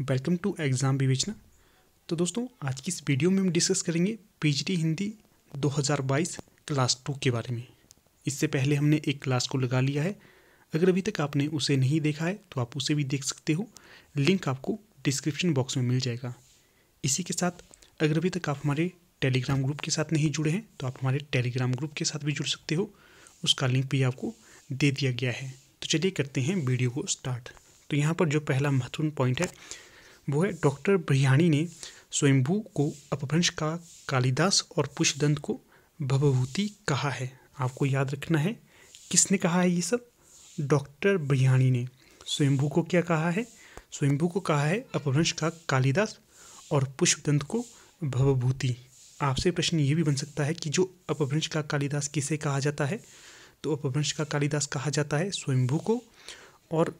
welcome to exam विवेचना तो दोस्तों आज की इस वीडियो में हम डिस्कस करेंगे पीजीटी हिंदी 2022 क्लास टू के बारे में इससे पहले हमने एक क्लास को लगा लिया है अगर अभी तक आपने उसे नहीं देखा है तो आप उसे भी देख सकते हो लिंक आपको डिस्क्रिप्शन बॉक्स में मिल जाएगा इसी के साथ अगर अभी तक आप हमारे टेलीग्राम ग्रुप के साथ नहीं जुड़े हैं तो आप हमारे टेलीग्राम ग्रुप के साथ भी जुड़ सकते हो उसका लिंक भी आपको दे दिया गया है तो चलिए करते हैं वीडियो को स्टार्ट तो यहाँ पर जो पहला महत्वपूर्ण पॉइंट है वो है डॉक्टर ब्रियाणी ने स्वयंभू को अपभ्रंश का कालिदास और पुष्पदंत को भवभूति कहा है आपको याद रखना है किसने कहा है ये सब डॉक्टर ब्रियाणी ने स्वयंभू को क्या कहा है स्वयंभू को कहा है अपभ्रंश का कालिदास और पुष्पदंत को भवभूति आपसे प्रश्न ये भी बन सकता है कि जो अपभ्रंश का कालिदास किसे कहा जाता है तो अपभ्रंश का कालिदास कहा जाता है स्वयंभू को और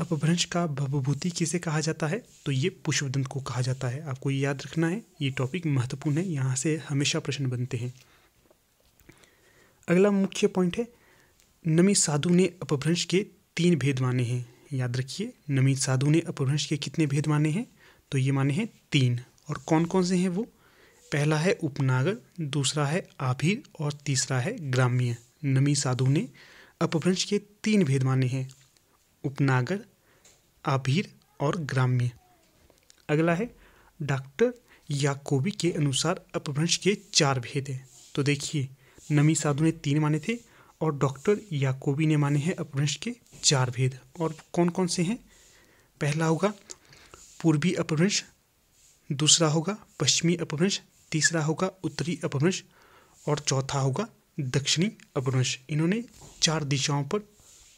अपभ्रंश का भवभूति किसे कहा जाता है तो ये पुष्पदंत को कहा जाता है आपको ये याद रखना है ये टॉपिक महत्वपूर्ण है यहाँ से हमेशा प्रश्न बनते हैं अगला मुख्य पॉइंट है नमी साधु ने अपभ्रंश के तीन भेद माने हैं याद रखिए नमी साधु ने अपभ्रंश के कितने भेद माने हैं तो ये माने हैं तीन और कौन कौन से हैं वो पहला है उपनागर दूसरा है आभिर और तीसरा है ग्राम्य नमी साधु ने अपभ्रंश के तीन भेद माने हैं उपनागर आभीर और ग्राम्य अगला है डॉक्टर याकोबी के अनुसार अपभ्रंश के चार भेद हैं तो देखिए नमी साधु ने तीन माने थे और डॉक्टर याकोबी ने माने हैं अपभ्रंश के चार भेद और कौन कौन से हैं पहला होगा पूर्वी अपभ्रंश दूसरा होगा पश्चिमी अपभ्रंश तीसरा होगा उत्तरी अपभ्रंश और चौथा होगा दक्षिणी अपभ्रंश इन्होंने चार दिशाओं पर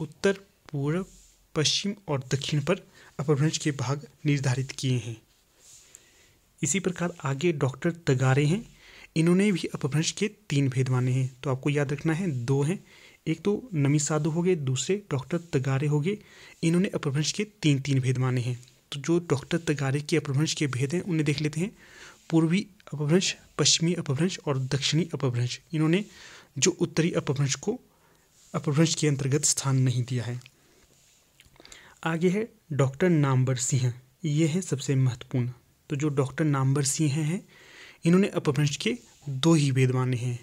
उत्तर पूर्व पश्चिम और दक्षिण पर अपभ्रंश के भाग निर्धारित किए हैं इसी प्रकार आगे डॉक्टर तगारे हैं इन्होंने भी अपभ्रंश के तीन भेद माने हैं तो आपको याद रखना है दो हैं एक तो नमी साधु हो गए दूसरे डॉक्टर तगारे हो गए इन्होंने अपभ्रंश के तीन तीन भेद माने हैं तो जो डॉक्टर तगारे के अपभ्रंश के भेद हैं उन्हें देख लेते हैं पूर्वी अपभ्रंश पश्चिमी अपभ्रंश और दक्षिणी अपभ्रंश इन्होंने जो उत्तरी अपभ्रंश को अपभ्रंश के अंतर्गत स्थान नहीं दिया है आगे है डॉक्टर नाम्बर सिंह ये है सबसे महत्वपूर्ण तो जो डॉक्टर नाम्बर सिंह हैं इन्होंने अपभ्रंश के दो ही वेद माने हैं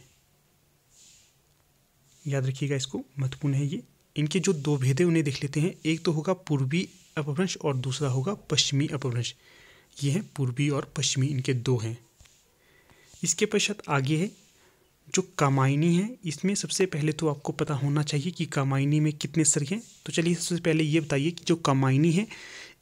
याद रखिएगा इसको महत्वपूर्ण है ये इनके जो दो भेदे उन्हें देख लेते हैं एक तो होगा पूर्वी अपभ्रंश और दूसरा होगा पश्चिमी अपभ्रंश ये हैं पूर्वी और पश्चिमी इनके दो हैं इसके पश्चात आगे है जो कामायनी है इसमें सबसे पहले तो आपको पता होना चाहिए कि कामायनी में कितने सर हैं तो चलिए सबसे पहले ये बताइए कि जो कामायनी है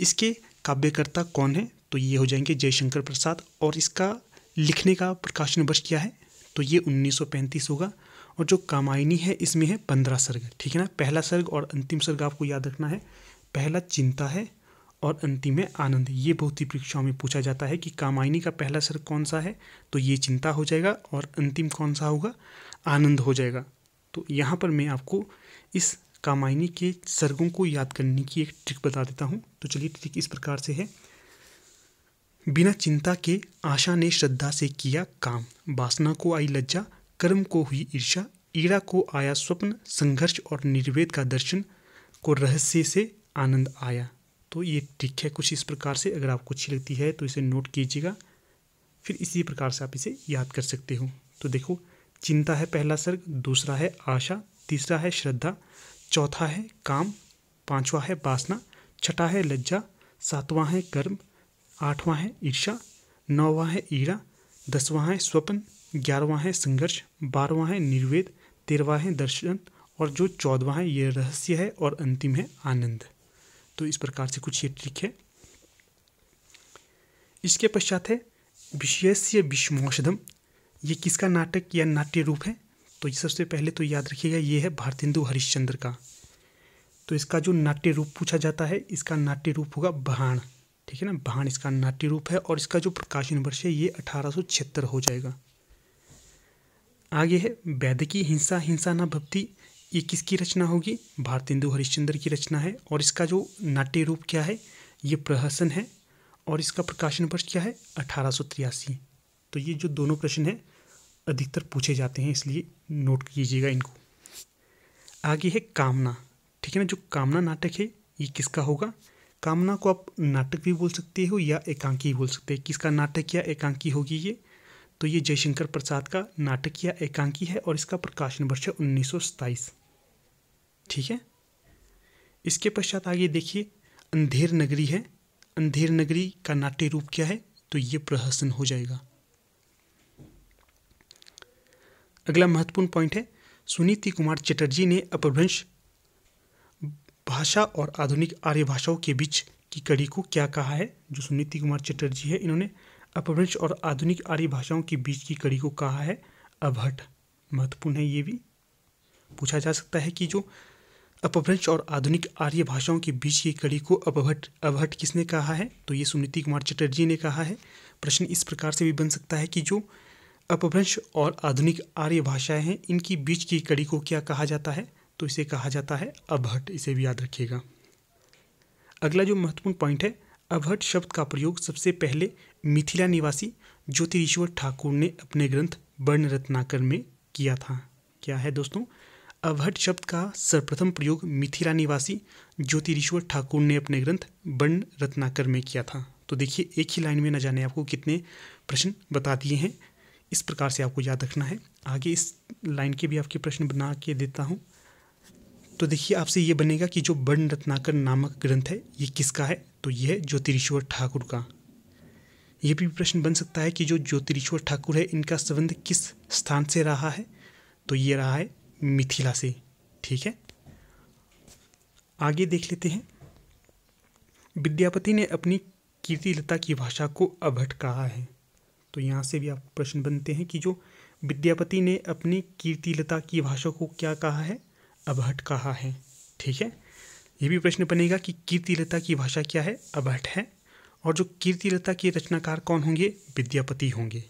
इसके काव्यकर्ता कौन है तो ये हो जाएंगे जयशंकर प्रसाद और इसका लिखने का प्रकाशन वर्ष क्या है तो ये 1935 होगा और जो कामायनी है इसमें है पंद्रह सर्ग ठीक है ना पहला सर्ग और अंतिम सर्ग आपको याद रखना है पहला चिंता है और अंतिम में आनंद ये बहुत ही परीक्षाओं में पूछा जाता है कि कामायनी का पहला सर कौन सा है तो ये चिंता हो जाएगा और अंतिम कौन सा होगा आनंद हो जाएगा तो यहाँ पर मैं आपको इस कामायनी के सर्गों को याद करने की एक ट्रिक बता देता हूँ तो चलिए ट्रिक इस प्रकार से है बिना चिंता के आशा ने श्रद्धा से किया काम वासना को आई लज्जा कर्म को हुई ईर्षा ईड़ा को आया स्वप्न संघर्ष और निर्वेद का दर्शन को रहस्य से आनंद आया तो ये ट्रिक है कुछ इस प्रकार से अगर आपको अच्छी लगती है तो इसे नोट कीजिएगा फिर इसी प्रकार से आप इसे याद कर सकते हो तो देखो चिंता है पहला सर्ग दूसरा है आशा तीसरा है श्रद्धा चौथा है काम पांचवा है वासना छठा है लज्जा सातवां है कर्म आठवां है ईर्षा नौवां है ईरा दसवां है स्वप्न ग्यारहवां है संघर्ष बारहवां है निर्वेद तेरहवां है दर्शन और जो चौदवा है ये रहस्य है और अंतिम है आनंद तो इस प्रकार से कुछ ये ट्रिक है इसके पश्चात है विशेष्य विष्मोषधम ये किसका नाटक या नाट्य रूप है तो ये सबसे पहले तो याद रखिएगा ये है भारतेंदु हरिश्चंद्र का तो इसका जो नाट्य रूप पूछा जाता है इसका नाट्य रूप होगा भाण ठीक है ना भाण इसका नाट्य रूप है और इसका जो प्रकाशन वर्ष है ये अठारह हो जाएगा आगे है वैदकी हिंसा हिंसा ना भक्ति ये किसकी रचना होगी भारतेंदु हरिश्चंद्र की रचना है और इसका जो नाट्य रूप क्या है ये प्रहसन है और इसका प्रकाशन वर्ष क्या है अठारह तो ये जो दोनों प्रश्न हैं अधिकतर पूछे जाते हैं इसलिए नोट कीजिएगा इनको आगे है कामना ठीक है ना जो कामना नाटक है ये किसका होगा कामना को आप नाटक भी बोल सकते हो या एकांकी बोल सकते हैं किसका नाटक या एकांकी होगी ये तो ये जयशंकर प्रसाद का नाटकीय एकांकी है और इसका प्रकाशन वर्ष है उन्नीस ठीक है इसके पश्चात आगे देखिए अंधेर नगरी है अंधेर नगरी का नाट्य रूप क्या है तो ये प्रहसन हो जाएगा अगला महत्वपूर्ण पॉइंट है सुनीति कुमार चटर्जी ने अपभ्रंश भाषा और आधुनिक आर्य भाषाओं के बीच की कड़ी को क्या कहा है जो सुनीति कुमार चटर्जी है इन्होंने अपभ्रंश और आधुनिक आर्य भाषाओं के बीच की कड़ी को कहा है अभट महत्वपूर्ण है ये भी पूछा जा सकता है कि जो अपभ्रंश और आधुनिक आर्य भाषाओं के बीच की कड़ी को अभट अभट किसने कहा है तो ये सुनीति कुमार चटर्जी ने कहा है प्रश्न इस प्रकार से भी बन सकता है कि जो अपभ्रंश और आधुनिक आर्य भाषाएं हैं इनकी बीच की कड़ी को क्या कहा जाता है तो इसे कहा जाता है अभट इसे भी याद रखिएगा अगला जो महत्वपूर्ण पॉइंट है अभट शब्द का प्रयोग सबसे पहले मिथिला निवासी ज्योतिरीश्वर ठाकुर ने अपने ग्रंथ वर्ण रत्नाकर में किया था क्या है दोस्तों अवहट शब्द का सर्वप्रथम प्रयोग मिथिला निवासी ज्योतिरीश्वर ठाकुर ने अपने ग्रंथ वर्ण रत्नाकर में किया था तो देखिए एक ही लाइन में न जाने आपको कितने प्रश्न बता दिए हैं इस प्रकार से आपको याद रखना है आगे इस लाइन के भी आपके प्रश्न बना के देता हूँ तो देखिए आपसे ये बनेगा कि जो वर्ण रत्नाकर नामक ग्रंथ है ये किसका है तो ये है ज्योतिरीश्वर ठाकुर का ये भी प्रश्न बन सकता है कि जो ज्योतिरीश्वर ठाकुर है इनका संबंध किस स्थान से रहा है तो ये रहा है मिथिला से ठीक है आगे देख लेते हैं विद्यापति ने अपनी कीर्तिलता की भाषा को अभट कहा है तो यहाँ से भी आप प्रश्न बनते हैं कि जो विद्यापति ने अपनी कीर्तिलता की भाषा को क्या कहा है अभट कहा है ठीक है ये भी प्रश्न बनेगा कि कीर्तिलता की भाषा क्या है अभट है और जो कीर्तिलता के रचनाकार कौन होंगे विद्यापति होंगे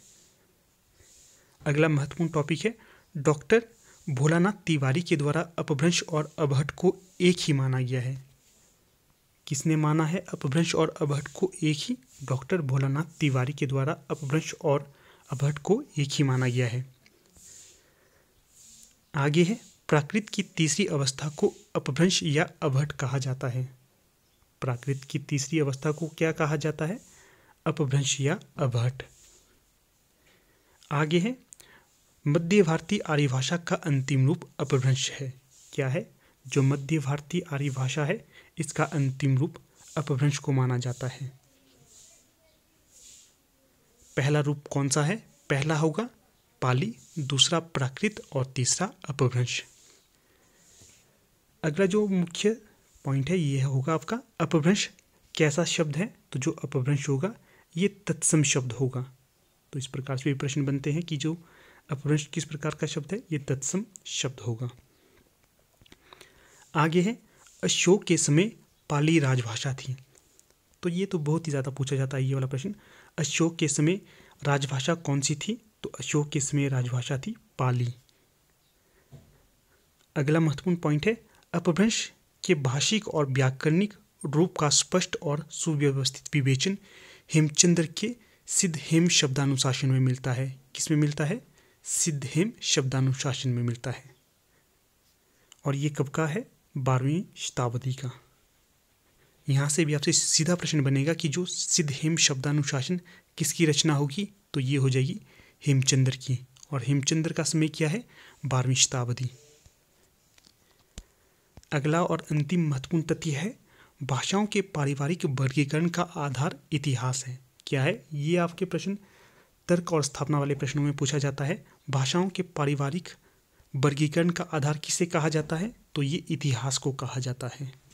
अगला महत्वपूर्ण टॉपिक है डॉक्टर भोलानाथ तिवारी के द्वारा अपभ्रंश और अभट को एक ही माना गया है किसने माना है अपभ्रंश और अभट को एक ही डॉक्टर भोलानाथ तिवारी के द्वारा अपभ्रंश और अभट को एक ही माना गया है आगे है प्राकृत की तीसरी अवस्था को अपभ्रंश या अभट कहा जाता है प्राकृत की तीसरी अवस्था को क्या कहा जाता है अपभ्रंश या अभट आगे है मध्य भारतीय आर्य भाषा का अंतिम रूप अपभ्रंश है क्या है जो मध्य भारतीय आर्य भाषा है इसका अंतिम रूप अपभ्रंश को माना जाता है पहला रूप कौन सा है पहला होगा पाली दूसरा प्राकृत और तीसरा अपभ्रंश अगला जो मुख्य पॉइंट है ये होगा आपका अपभ्रंश कैसा शब्द है तो जो अपभ्रंश होगा ये तत्सम शब्द होगा तो इस प्रकार से भी प्रश्न बनते हैं कि जो अपभ्रंश किस प्रकार का शब्द है ये तत्सम शब्द होगा आगे है अशोक के समय पाली राजभाषा थी तो ये तो बहुत ही ज़्यादा पूछा जाता है ये वाला प्रश्न अशोक के समय राजभाषा कौन सी थी तो अशोक के समय राजभाषा थी पाली अगला महत्वपूर्ण पॉइंट है अपभ्रंश के भाषिक और व्याकरणिक रूप का स्पष्ट और सुव्यवस्थित विवेचन हेमचंद्र के सिद्ध हेम शब्दानुशासन में मिलता है किसमें मिलता है सिद्ध हेम शब्दानुशासन में मिलता है और ये कब का है बारहवीं शताब्दी का यहाँ से भी आपसे सीधा प्रश्न बनेगा कि जो सिद्ध हेम शब्दानुशासन किसकी रचना होगी तो ये हो जाएगी हेमचंद्र की और हेमचंद्र का समय क्या है बारहवीं शताब्दी अगला और अंतिम महत्वपूर्ण तथ्य है भाषाओं के पारिवारिक वर्गीकरण का आधार इतिहास है क्या है ये आपके प्रश्न तर्क और स्थापना वाले प्रश्नों में पूछा जाता है भाषाओं के पारिवारिक वर्गीकरण का आधार किसे कहा जाता है तो ये इतिहास को कहा जाता है